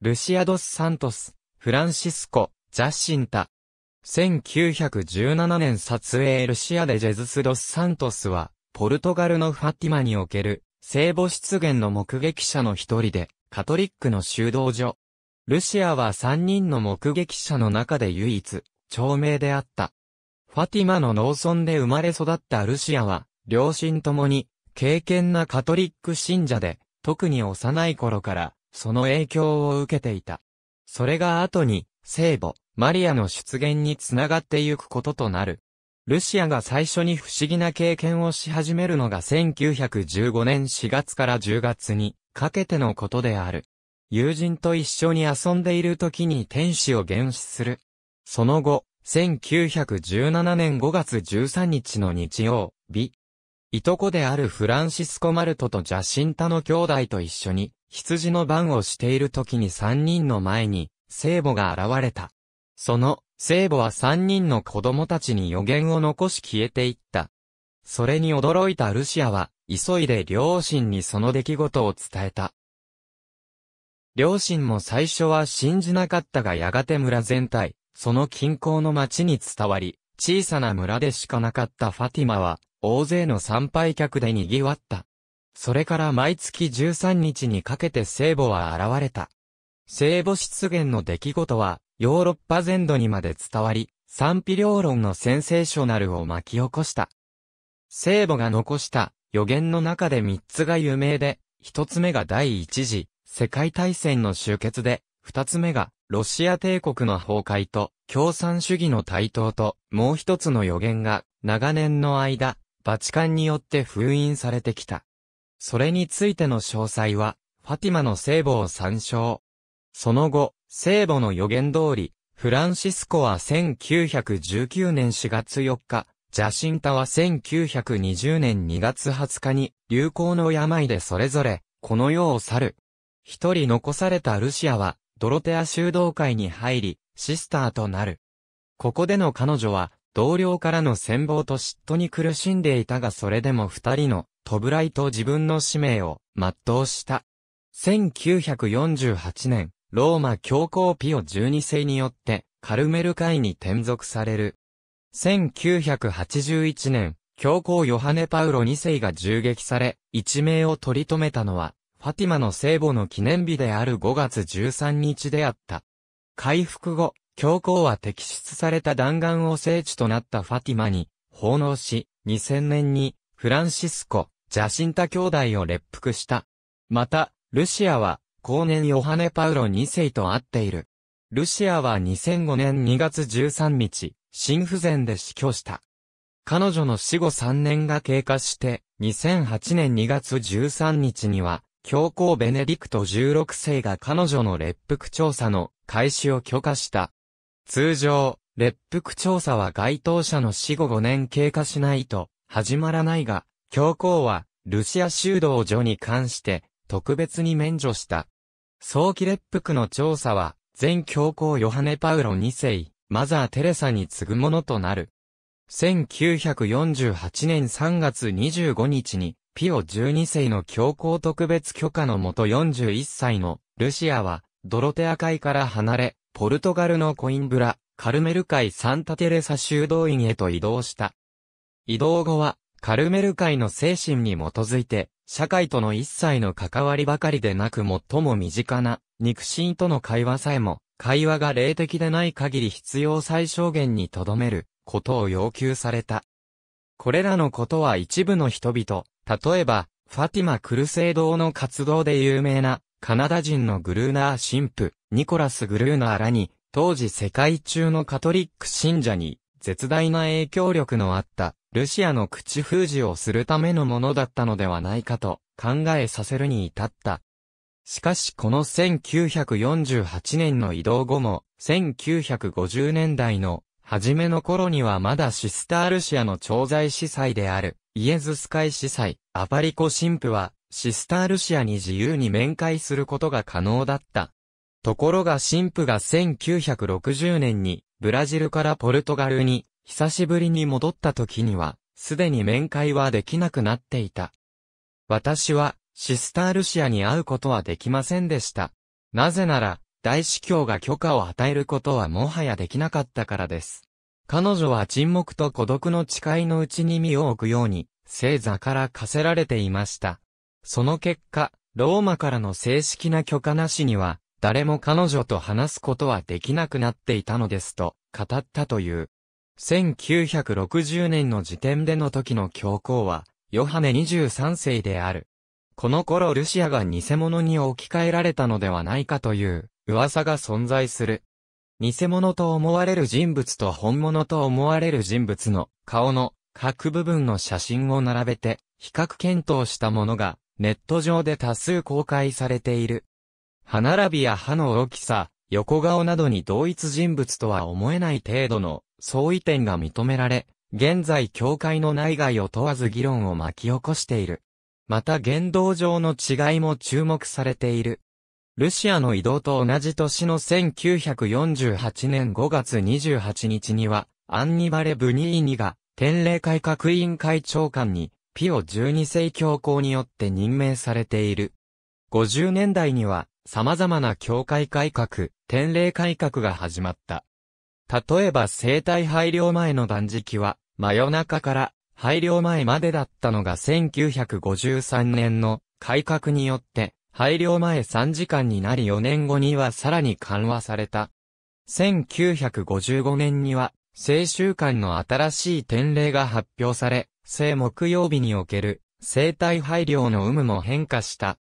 ルシアドス・サントス、フランシスコ、ジャシンタ。1917年撮影ルシアでジェズス・ドス・サントスは、ポルトガルのファティマにおける、聖母出現の目撃者の一人で、カトリックの修道所。ルシアは三人の目撃者の中で唯一、長命であった。ファティマの農村で生まれ育ったルシアは、両親ともに、敬虔なカトリック信者で、特に幼い頃から、その影響を受けていた。それが後に、聖母、マリアの出現につながってゆくこととなる。ルシアが最初に不思議な経験をし始めるのが1915年4月から10月にかけてのことである。友人と一緒に遊んでいる時に天使を原始する。その後、1917年5月13日の日曜日、いとこであるフランシスコ・マルトとジャシンタの兄弟と一緒に、羊の番をしている時に三人の前に、聖母が現れた。その、聖母は三人の子供たちに予言を残し消えていった。それに驚いたルシアは、急いで両親にその出来事を伝えた。両親も最初は信じなかったがやがて村全体、その近郊の町に伝わり、小さな村でしかなかったファティマは、大勢の参拝客で賑わった。それから毎月13日にかけて聖母は現れた。聖母出現の出来事は、ヨーロッパ全土にまで伝わり、賛否両論のセンセーショナルを巻き起こした。聖母が残した予言の中で3つが有名で、1つ目が第1次世界大戦の終結で、2つ目がロシア帝国の崩壊と共産主義の台頭と、もう1つの予言が長年の間、バチカンによって封印されてきた。それについての詳細は、ファティマの聖母を参照。その後、聖母の予言通り、フランシスコは1919年4月4日、ジャシンタは1920年2月20日に、流行の病でそれぞれ、この世を去る。一人残されたルシアは、ドロテア修道会に入り、シスターとなる。ここでの彼女は、同僚からの戦争と嫉妬に苦しんでいたがそれでも二人のトブライト自分の使命を全うした。1948年、ローマ教皇ピオ12世によって、カルメル会に転属される。1981年、教皇ヨハネ・パウロ2世が銃撃され、一命を取り留めたのは、ファティマの聖母の記念日である5月13日であった。回復後、教皇は摘出された弾丸を聖地となったファティマに、奉納し、2000年に、フランシスコ、ジャシンタ兄弟を列服した。また、ルシアは、後年ヨハネ・パウロ2世と会っている。ルシアは2005年2月13日、心不全で死去した。彼女の死後3年が経過して、2008年2月13日には、教皇ベネディクト16世が彼女の列服調査の開始を許可した。通常、列服調査は該当者の死後5年経過しないと始まらないが、教皇は、ルシア修道所に関して、特別に免除した。早期列腹の調査は、前教皇ヨハネ・パウロ2世、マザー・テレサに次ぐものとなる。1948年3月25日に、ピオ12世の教皇特別許可のもと41歳のルシアは、ドロテア海から離れ、ポルトガルのコインブラ、カルメル海サンタテレサ修道院へと移動した。移動後は、カルメル会の精神に基づいて、社会との一切の関わりばかりでなく最も身近な、肉親との会話さえも、会話が霊的でない限り必要最小限に留める、ことを要求された。これらのことは一部の人々、例えば、ファティマ・クルセイドの活動で有名な、カナダ人のグルーナー神父、ニコラス・グルーナーらに、当時世界中のカトリック信者に、絶大な影響力のあった、ルシアの口封じをするためのものだったのではないかと考えさせるに至った。しかしこの1948年の移動後も、1950年代の初めの頃にはまだシスタールシアの調剤司祭である、イエズス会司祭、アパリコ神父は、シスタールシアに自由に面会することが可能だった。ところが神父が1960年に、ブラジルからポルトガルに久しぶりに戻った時には、すでに面会はできなくなっていた。私は、シスタールシアに会うことはできませんでした。なぜなら、大司教が許可を与えることはもはやできなかったからです。彼女は沈黙と孤独の誓いのうちに身を置くように、星座から課せられていました。その結果、ローマからの正式な許可なしには、誰も彼女と話すことはできなくなっていたのですと、語ったという。1960年の時点での時の教皇は、ヨハネ23世である。この頃ルシアが偽物に置き換えられたのではないかという噂が存在する。偽物と思われる人物と本物と思われる人物の顔の各部分の写真を並べて比較検討したものがネット上で多数公開されている。歯並びや歯の大きさ、横顔などに同一人物とは思えない程度の相違点が認められ、現在教会の内外を問わず議論を巻き起こしている。また言動上の違いも注目されている。ルシアの移動と同じ年の1948年5月28日には、アンニバレ・ブニーニが、天霊会革委員会長官に、ピオ12世教皇によって任命されている。50年代には、様々な教会改革、天霊改革が始まった。例えば生体配慮前の断食は、真夜中から配慮前までだったのが1953年の改革によって、配慮前3時間になり4年後にはさらに緩和された。1955年には、性習慣の新しい典例が発表され、性木曜日における生体配慮の有無も変化した。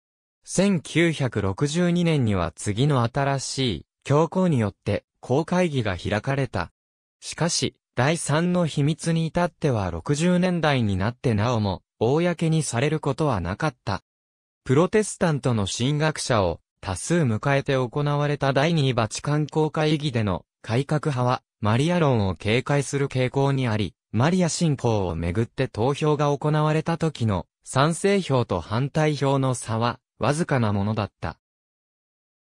1962年には次の新しい教皇によって公会議が開かれた。しかし、第三の秘密に至っては60年代になってなおも、公にされることはなかった。プロテスタントの進学者を多数迎えて行われた第二バチカン公会議での改革派は、マリア論を警戒する傾向にあり、マリア信仰をめぐって投票が行われた時の賛成票と反対票の差は、わずかなものだった。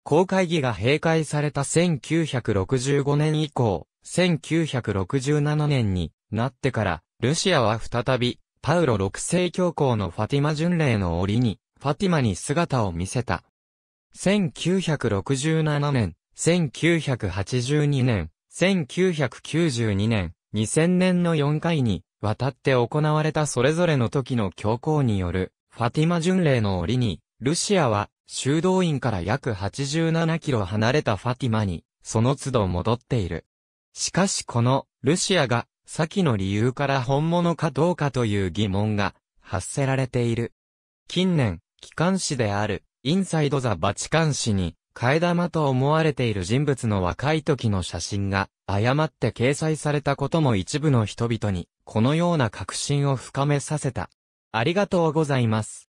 公会議が閉会された1965年以降、1967年になってから、ルシアは再び、パウロ6世教皇のファティマ巡礼の折に、ファティマに姿を見せた。1967年、1982年、1992年、2000年の4回に、渡って行われたそれぞれの時の教皇による、ファティマ巡礼の折に、ルシアは修道院から約87キロ離れたファティマに、その都度戻っている。しかしこの、ルシアが、先の理由から本物かどうかという疑問が、発せられている。近年、機関誌である、インサイド・ザ・バチカン誌に、替え玉と思われている人物の若い時の写真が、誤って掲載されたことも一部の人々に、このような確信を深めさせた。ありがとうございます。